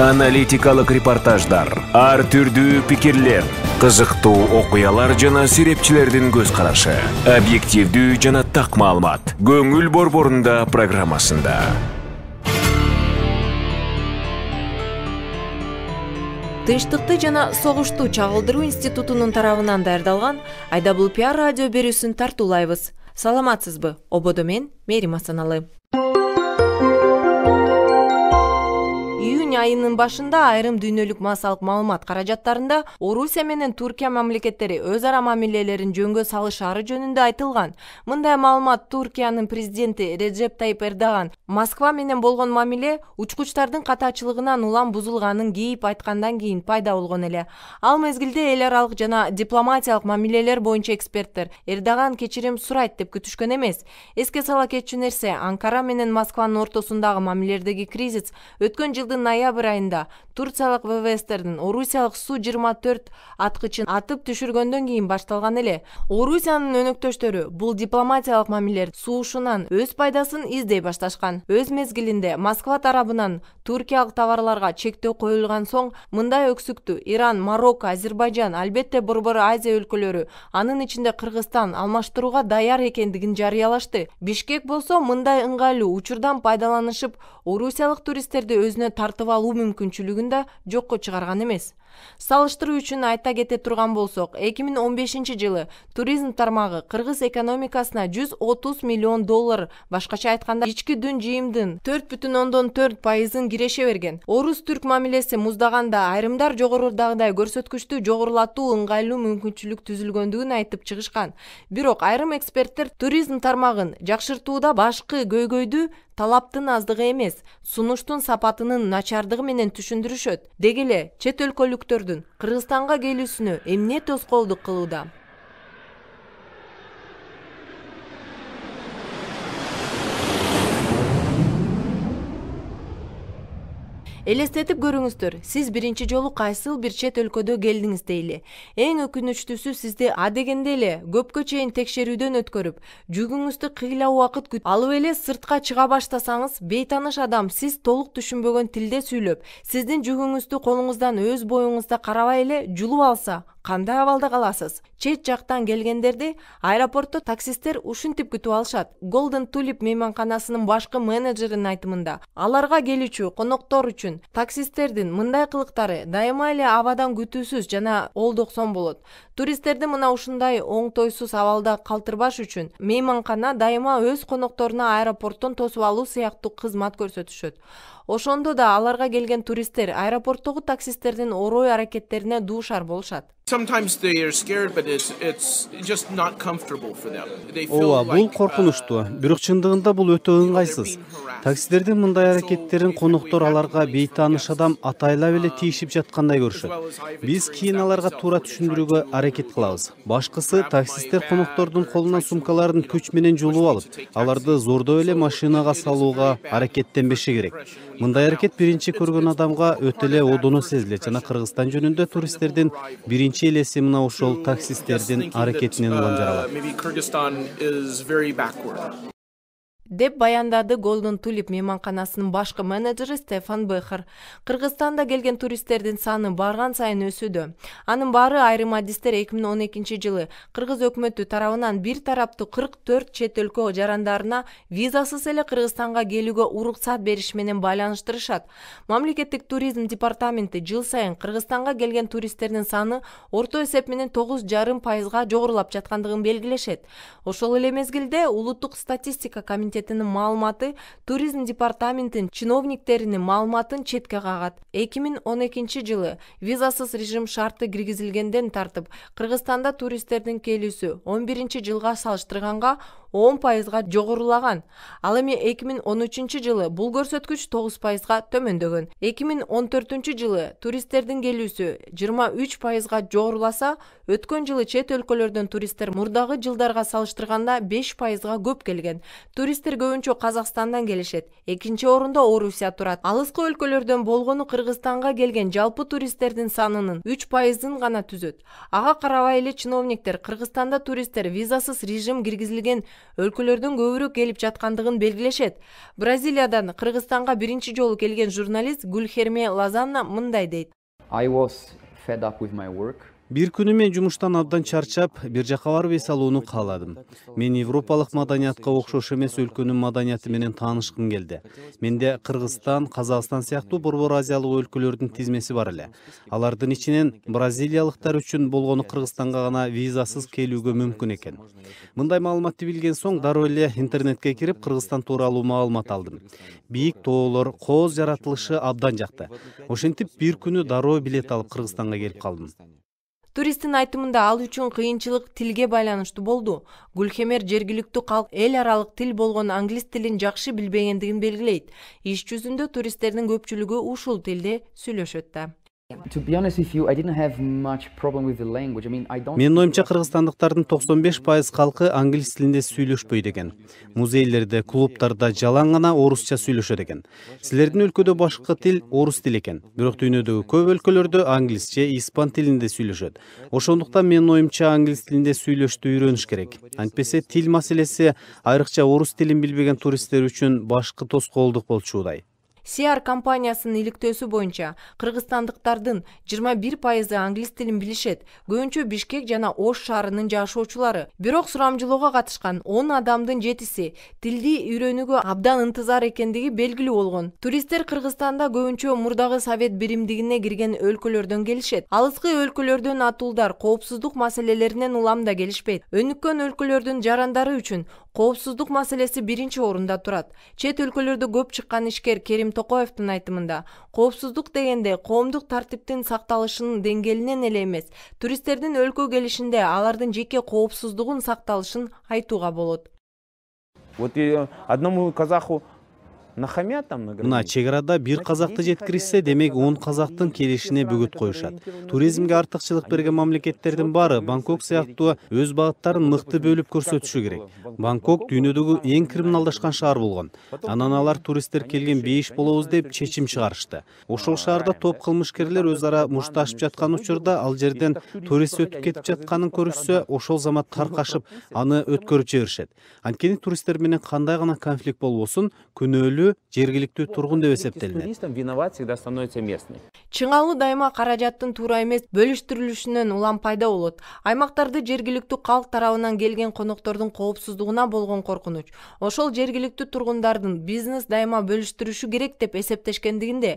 аналитикалық репортаждар ар түрдүү пикирлер кызыктуу окуялар жана серепчилердин көз карашы объективдүү жана так маалымат көңүл борборунда программасында тынчтыкты жана согушту чагылдыруу институтунун тарабынан даярдалган Айдабыл пиар радио берүүсүн тартуулайбыз саламатсызбы ободо мен мээрим асаналы айынын башында айрым дүйнөлүк массалык маалымат каражаттарында орусия менен түркия мамлекеттери өз ара мамилелерин жөнгө салышаары жөнүндө айтылган мындай маалымат түркиянын президенти реджеп тайып эрдоган москва менен болгон мамиле учкучтардын катачылыгынан улам бузулганын кийип айткандан кийин пайда болгон эле ал мезгилде эл аралык жана дипломатиялык мамилелер боюнча эксперттер эрдоган кечирим сурайт деп күтүшкөн эмес эске сала кетчү нерсе анкара менен москванын ортосундагы мамилердеги кризис өткөн жылдын ноябр оябр айында турциялык ввстердин орусиялык су жыйырма төрт аткычын атып түшүргөндөн кийин башталган эле орусиянын өнөктөштөрү бул дипломатиялык мамилелерин суушунан өз пайдасын издей башташкан өз мезгилинде москва тарабынан туркиялык товарларга чектөө коюлган соң мындай өксүктү иран марокко азербайжан албетте борбор азия өлкөлөрү анын ичинде кыргызстан алмаштырууга даяр экендигин жарыялашты бишкек болсо мындай ыңгайлуу учурдан пайдаланышып орусиялык туристтерди өзүнө тартып алуу алуу мүмкүнчүлүгүн да жокко чыгарган эмес салыштыруу үчүн айта кете турган болсок эки миң он бешинчи жылы туризм тармагы кыргыз экономикасына жүз отуз миллион доллар башкача айтканда ички дүн жыйымдын төрт бүтүн ондон төрт пайызын киреше берген орус түрк мамилеси муздаганда айрымдар жогорудагыдай көрсөткүчтү жогорулатуу ыңгайлуу мүмкүнчүлүк түзүлгөндүгүн айтып чыгышкан бирок айрым эксперттер туризм тармагын жакшыртууда башкы көйгөйдү талаптын аздыгы эмес сунуштун сапатынын начардыгы менен түшүндүрүшөт деги эле чет өлкөлүк түрктөрдүн қырғызстанға келүүсүнө эмне тосқолдық кылууда элестетип көрүңүздөр сиз биринчи жолу кайсыл бир чет өлкөдө келдиңиз дейли эң өкүнүчтүүсү сизди адегенде эле көпкө чейин текшерүүдөн өткөрүп жүгүңүздү кыйла убакыт күт алып эле сыртка чыга баштасаңыз бейтааныш адам сиз толук түшүнбөгөн тилде сүйлөп сиздин жүгүңүздү колуңуздан өз боюңузда карабай эле жулуп алса кандай абалда каласыз чет жактан келгендерди аэропортто таксисттер ушинтип күтүп алышат голден тулип мейманканасынын башкы менеджеринин айтымында аларга келүүчү коноктор үчүн үчүн таксисттердин мындай кылыктары дайыма эле абадан күтүүсүз жана олдоксон болот туристтерди мына ушундай оңтойсуз абалда калтырбаш үчүн мейманкана дайыма өз конокторуна аэропорттон тосуп алуу сыяктуу кызмат көрсөтүшөт ошондо да аларга келген туристтер аэропорттогу таксисттердин орой аракеттерине дуушар болушат ооба бул коркунучтуу uh, бирок чындыгында бул өтө ыңгайсыз Таксилердин мындай аракеттерин коноктор аларга бейтааныш адам атайлап эле um, тийишип жаткандай көрүшөт биз кийин аларга туура түшүндүрүүгө аракет кылабыз башкысы таксисттер uh, коноктордун uh, колунан сумкаларын күч менен жулуп алып аларды зордоп эле машинага салууга аракеттенбеши керек мындай аракет бірінші көрген адамға өтіле эле одоно жана кыргызстан жөнүндө туристтердин биринчи элеси мына ошол таксисттердин аракетинен ұлан uh, жаралады. деп баяндады golden тулип мейманканасынын башкы менеджери стефан бехер кыргызстанда келген туристтердин саны барган сайын өсүүдө анын баары айрым адистер эки миң он экинчи жылы кыргыз өкмөтү тарабынан бир тараптуу кырк төрт чет өлкө жарандарына визасыз эле кыргызстанга келүүгө уруксат бериш менен байланыштырышат мамлекеттик туризм департаменти жыл сайын кыргызстанга келген туристтердин саны орто эсеп менен тогуз жарым пайызга жогорулап жаткандыгын белгилешет ошол эле мезгилде улуттук статистика комитети мамлекетинин маалыматы туризм департаментинин чиновниктеринин маалыматын четке кагат эки миң он экинчи жылы визасыз режим шарты киргизилгенден тартып кыргызстанда туристтердин келүүсү он биринчи жылга салыштырганга он пайызга жогорулаган ал эми эки миң он үчүнчү жылы бул көрсөткүч тогуз пайызга төмөндөгөн эки миң он төртүнчү жылы туристтердин келүүсү жыйырма үч пайызга жогоруласа өткөн жылы чет өлкөлөрдөн туристтер мурдагы жылдарга салыштырганда беш пайызга көп келген туристтер көбүнчө казакстандан келишет экинчи орунда орусия турат алыскы өлкөлөрдөн болгону кыргызстанга келген жалпы туристтердин санынын үч пайызын гана түзөт ага карабай эле чиновниктер кыргызстанда туристтер визасыз режим киргизилген өлкөлөрдөн көбүрөөк келип жаткандыгын белгилешет бразилиядан кыргызстанга биринчи жолу келген журналист гүлхерме лазанна мындай дейт бир күнү мен жумуштан абдан чарчап бир жака барып эс алууну кааладым мен европалык маданиятка окшош эмес өлкөнүн маданияты менен таанышкым келди менде кыргызстан казакстан сыяктуу борбор азиялык өлкөлөрдүн тизмеси бар эле алардын ичинен бразилиялыктар үчүн болгону кыргызстанга гана визасыз келүүгө мүмкүн экен мындай маалыматты билген соң дароо эле интернетке кирип кыргызстан тууралуу маалымат алдым бийик тоолор кооз жаратылышы абдан жакты ошентип бир күнү дароо билет алып кыргызстанга келип калдым туристтин айтымында ал үчүн кыйынчылык тилге байланыштуу болду гүлхемер жергиликтүү калк эл аралык тил болгон англис тилин жакшы билбегендигин белгилейт иш жүзүндө туристтердин көпчүлүгү ушул тилде сүйлөшөт да мен ойымша қырғызстандықтардың 95 пайыз халқы англис тілінде сөйлешпейді екен музейлерде клубтарда жалаң гана орусча сүйлөшөт экен силердин өлкөдө башқы тил орыс тілі екен бірақ дүйнөдөгү көп өлкөлөрдө англис испан тилинде сүйлөшөт ошондуктан менин оюмча англис тилинде сүйлөштү үйрөнүш керек антпесе тил маселеси айрыкча орус тилин билбеген туристтер үчүн башкы тоскоолдук болчудай Сиар компаниясынын иликтөөсү боюнча кыргызстандыктардын 21 пайызы англис тилин билишет көбүнчө бишкек жана ош шаарынын жашоочулары бирок сурамжылоого катышкан он адамдын жетиси тилди үйрөнүүгө абдан ынтызар экендиги белгилүү болгон туристтер кыргызстанда көбүнчө мурдагы совет биримдигине кирген өлкөлөрдөн келишет алыскы өлкөлөрдөн атуулдар коопсуздук маселелеринен улам да келишпейт өнүккөн өлкөлөрдүн жарандары үчүн коопсуздук маселеси биринчи орунда турат чет өлкөлөрдө көп чыккан ишкер керим токоевдун айтымында коопсуздук дегенде коомдук тартиптин сакталышынын деңгээлинен эле эмес туристтердин өлкөгө келишинде алардын жеке коопсуздугун сакталышын айтууга болот вот одному казаху мына чекарада бир казакты жеткиришсе демек он казактын келишине бөгөт коюшат туризмге артыкчылык берген мамлекеттердин баары бангкок сыяктуу өз багыттарын мыкты бөлүп көрсөтүшү керек бангкок дүйнөдөгү эң криминалдашкан шаар болгон анан алар туристтер келген бейиш болобуз деп чечим чыгарышты ошол шаарда топ кылмышкерлер өз ара мушташып жаткан учурда ал жерден турист өтүп кетип жатканын көрүшсө ошол замат таркашып аны өткөрүп жиберишет анткени туристтер менен кандай гана конфликт болбосун күнөөлүү бөлүү жергиликтүү тургун деп эсептелинет туристам виноват всегда становится местный чыңалуу дайыма каражаттын туура эмес бөлүштүрүлүшүнөн улам пайда болот аймактарды жергиликтүү калк тарабынан келген коноктордун коопсуздугуна болгон коркунуч ошол жергиликтүү тургундардын бизнес дайыма бөлүштүрүшү керек деп эсептешкендигинде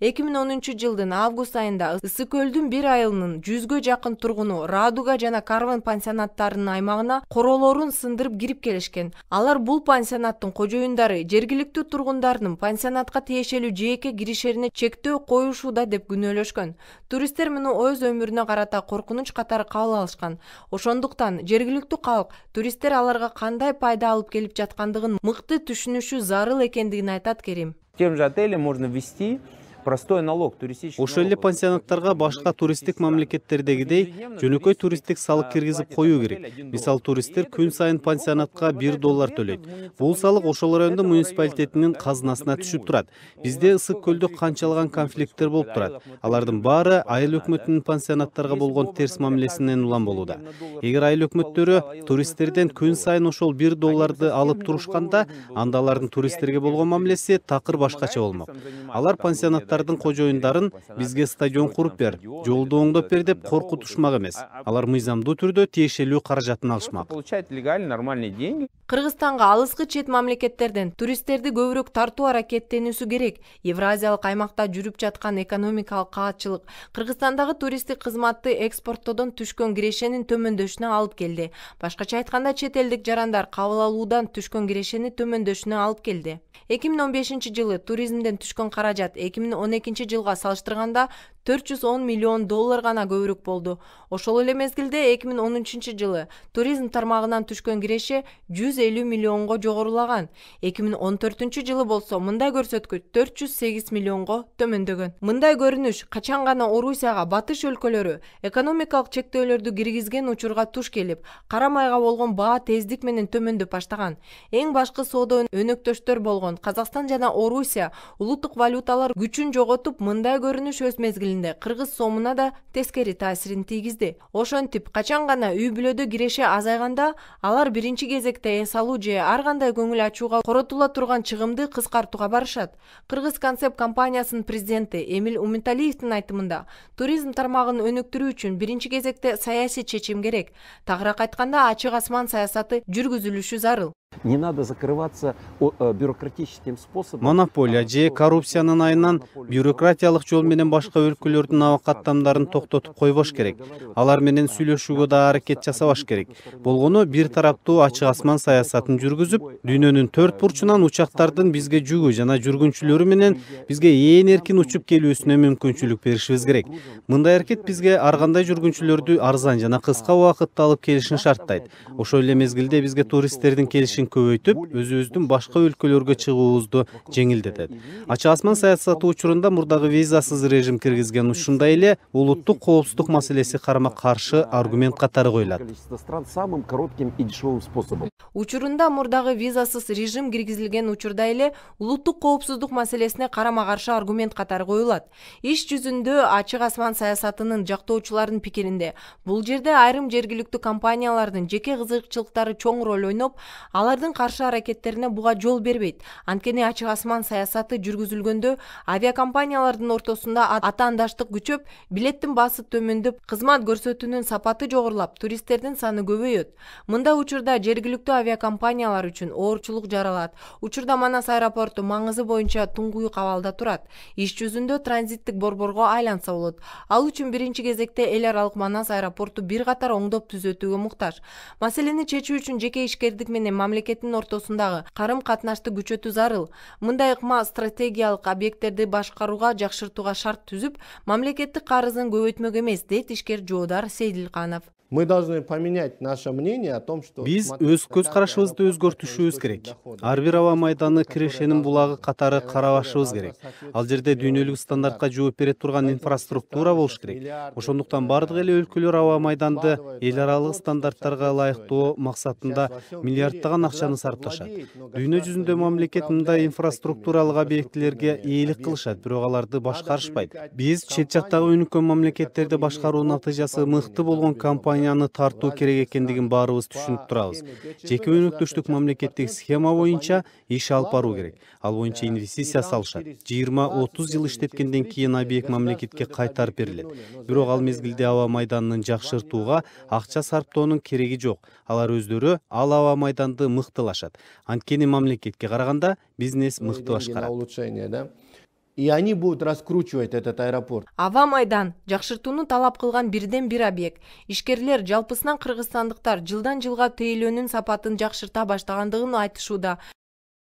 эки миң онунчу жылдын август айында ысы көлдүн бир айылынын жүзгө жакын тургуну радуга жана карвен пансионаттарынын аймагына короолорун сындырып кирип келишкен алар бул пансионаттын кожоюндары жергиликтүү тургун тургундарнын пансионатка тиешелүү жээкке киришерине чектөө коюшууда деп күнөөлөшкөн туристтер муну өз өмүрүнө карата коркунуч катары кабыл алышкан ошондуктан жергиликтүү калк туристтер аларга кандай пайда алып келип жаткандыгын мыкты түшүнүшү зарыл экендигин айтат керим тем же отелем можно ввести простой налог туристический ошол эле пансионаттарга башка туристтик мамлекеттердегидей жөнөкөй туристтик салык киргизип коюу керек мисалы туристтер күн сайын пансионатка бир доллар төлөйт бул салык ошол райондун муниципалитетинин казынасына түшүп турат бизде ысык көлдө канчалаган конфликттер болуп турат алардын баары айыл өкмөтүнүн пансионаттарга болгон терс мамилесинен улам болууда эгер айыл өкмөттөрү туристтерден күн сайын ошол бир долларды алып турушканда анда алардын туристтерге болгон мамилеси такыр башкача болмок алар пансионаттар клубтардын қожойындарын бізге стадион құрып бер жолды оңдоп бер деп коркутушмак эмес алар мыйзамдуу түрдө тиешелүү каражатын алышмак получать нормальные деньги кыргызстанга алыскы чет мамлекеттерден туристтерди көбүрөөк тартуу аракеттенүүсү керек евразиялык аймакта жүрүп жаткан экономикалык каатчылык кыргызстандагы туристтик кызматты экспорттоодон түшкөн кирешенин төмөндөшүнө алып келди башкача айтканда чет элдик жарандар кабыл алуудан түшкөн кирешени төмөндөшүнө алып келди эки миң он бешинчи жылы туризмден түшкөн каражат эки миң он экинчи жылга салыштырганда төрт жүз он миллион доллар гана көбүрөөк болду ошол эле мезгилде эки миң он үчүнчү жылы туризм тармагынан түшкөн киреше жүз элүү миллионго жогорулаган эки миң он төртүнчү жылы болсо мындай көрсөткүч төрт жүз сегиз миллионго төмөндөгөн мындай көрүнүш качан гана орусияга батыш өлкөлөрү экономикалык чектөөлөрдү киргизген учурга туш келип кара майга болгон баа тездик менен төмөндөп баштаган эң башкы соода өнөктөштөр болгон казакстан жана орусия улуттук валюталар күчүн жоготуп мындай көрүнүш өз мезгилинде кыргыз сомуна да тескери таасирин тийгизди ошентип качан гана үй бүлөдө киреше азайганда алар биринчи кезекте эс алуу же ар кандай көңүл ачууга коротула турган чыгымды кыскартууга барышат кыргыз концепт компаниясынын президенти эмил уметалиевдин айтымында туризм тармагын өнүктүрүү үчүн биринчи кезекте саясий чечим керек тагыраак айтканда ачык асман саясаты жүргүзүлүшү зарыл Не надо закрываться э, бюрократическим способом. монополия же коррупциянын айынан бюрократиялық жол менен башка өлкөлөрдүн абакаттамдарын токтотуп койбош керек алар менен сүйлөшүүгө да аракет жасабаш керек болгону бир тараптуу ачык асман саясатын жүргүзүп дүйнөнүн э, төрт бурчунан э, учактардын бизге жүгү жана жүргүнчүлөрү менен бизге ээн эркин учуп келүүсүнө мүмкүнчүлүк беришибиз керек мындай аракет бизге ар кандай жүргүнчүлөрдү арзан жана кыска убакытта алып келишин шарттайт ошол эле мезгилде бизге туристтердин келишин ишин көбөйтүп өзүбүздүн башка өлкөлөргө чыгуубузду жеңилдетет ачык асман саясаты учурунда мурдагы визасыз режим киргизген ушундай эле улуттук коопсуздук маселеси карама каршы аргумент катары коюлат стран самым коротким и дешевым способом учурунда мурдагы визасыз режим киргизилген учурда эле улуттук коопсуздук маселесине карама каршы аргумент катары коюлат иш жүзүндө ачык асман саясатынын жактоочуларынын пикиринде бул жерде айрым жергиликтүү компаниялардын жеке кызыкчылыктары чоң роль ойноп ал алардын каршы аракеттерине буга жол бербейт анткени ачык асман саясаты жүргүзүлгөндө авиакомпаниялардын ортосунда атаандаштык күчөп билеттин баасы төмөндөп кызмат көрсөтүүнүн сапаты жогорулап туристтердин саны көбөйөт мындай учурда жергиликтүү авиакомпаниялар үчүн оорчулук жаралат учурда манас аэропорту маңызы боюнча туңгуюк абалда турат иш жүзүндө транзиттик борборго айланса болот ал үчүн биринчи кезекте эл аралык манас аэропорту бир катар оңдоп түзөтүүгө муктаж маселени чечүү үчүн жеке ишкердик менен мамле мамлекеттин ортосундагы карым катнашты күчөтүү зарыл мындай ыкма стратегиялык объекттерди башкарууга жакшыртууга шарт түзүп мамлекеттик карызын көбөйтмөк эмес дейт ишкер жоодар сейдилканов мы должны поменять наше мнение о том что биз өз карашыбызды өзгөртүшүбүз керек ар бир аба майданы кирешенин булагы катары карабашыбыз керек ал жерде дүйнөлүк стандартка жооп бере турган инфраструктура болуш керек ошондуктан баардык эле өлкөлөр аба майданды эл аралык стандарттарга ылайыктоо максатында миллиарддаган акчаны сарпташат дүйнө жүзүндө мамлекет мындай инфраструктуралык объектилерге ээлик кылышат бирок аларды башкарышпайт биз чет жактагы өнүккөн мамлекеттерде башкаруу натыйжасы мыкты болгон компания компанияны тартуу керек экендигин баарыбыз түшүнүп турабыз жеке өнөктөштүк мамлекеттик схема боюнча иш алып баруу керек ал боюнча инвестиция салышат жыйырма отуз жыл иштеткенден кийин объект мамлекетке кайтарып берилет бирок ал мезгилде аба майданын жакшыртууга акча сарптоонун кереги жок алар өздөрү ал аба майданды мыктылашат анткени мамлекетке караганда бизнес мыкты башкарат улучшение да и они будут раскручивать этот аэропорт аба майдан жакшыртууну талап кылган бирден бир объект ишкерлер жалпысынан кыргызстандыктар жылдан жылга тейлөөнүн сапатын жакшырта баштагандыгын айтышууда